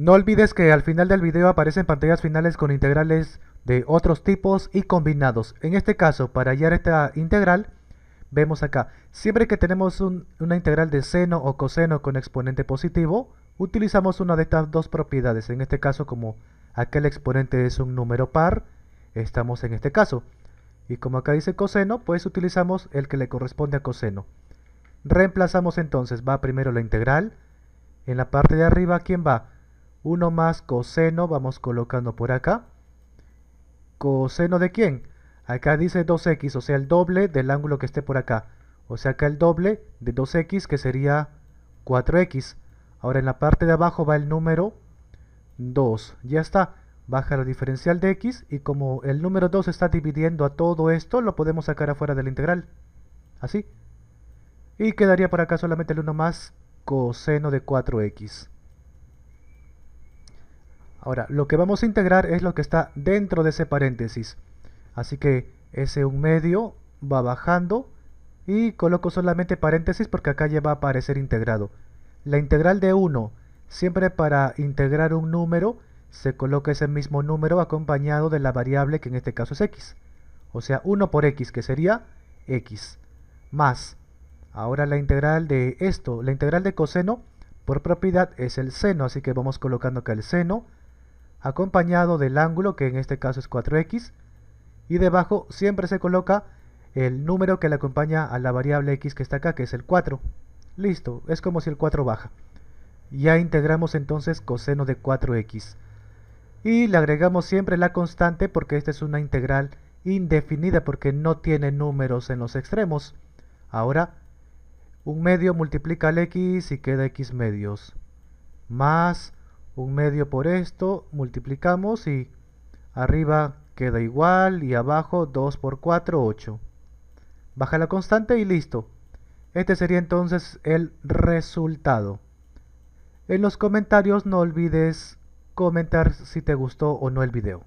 No olvides que al final del video aparecen pantallas finales con integrales de otros tipos y combinados. En este caso, para hallar esta integral, vemos acá. Siempre que tenemos una integral de seno o coseno con exponente positivo, utilizamos una de estas dos propiedades. En este caso, como aquel exponente es un número par, estamos en este caso. Y como acá dice coseno, pues utilizamos el que le corresponde a coseno. Reemplazamos entonces, va primero la integral. En la parte de arriba, ¿quién va? 1 más coseno, vamos colocando por acá. ¿Coseno de quién? Acá dice 2x, o sea el doble del ángulo que esté por acá. O sea acá el doble de 2x que sería 4x. Ahora en la parte de abajo va el número 2. Ya está, baja la diferencial de x y como el número 2 está dividiendo a todo esto, lo podemos sacar afuera de la integral. Así. Y quedaría por acá solamente el 1 más coseno de 4x. Ahora, lo que vamos a integrar es lo que está dentro de ese paréntesis. Así que ese un medio va bajando y coloco solamente paréntesis porque acá ya va a aparecer integrado. La integral de 1, siempre para integrar un número, se coloca ese mismo número acompañado de la variable que en este caso es x. O sea, 1 por x, que sería x, más. Ahora la integral de esto, la integral de coseno, por propiedad es el seno, así que vamos colocando acá el seno acompañado del ángulo, que en este caso es 4x, y debajo siempre se coloca el número que le acompaña a la variable x que está acá, que es el 4. Listo, es como si el 4 baja. Ya integramos entonces coseno de 4x. Y le agregamos siempre la constante porque esta es una integral indefinida porque no tiene números en los extremos. Ahora, un medio multiplica al x y queda x medios. Más un medio por esto, multiplicamos y arriba queda igual y abajo 2 por 4, 8. Baja la constante y listo. Este sería entonces el resultado. En los comentarios no olvides comentar si te gustó o no el video.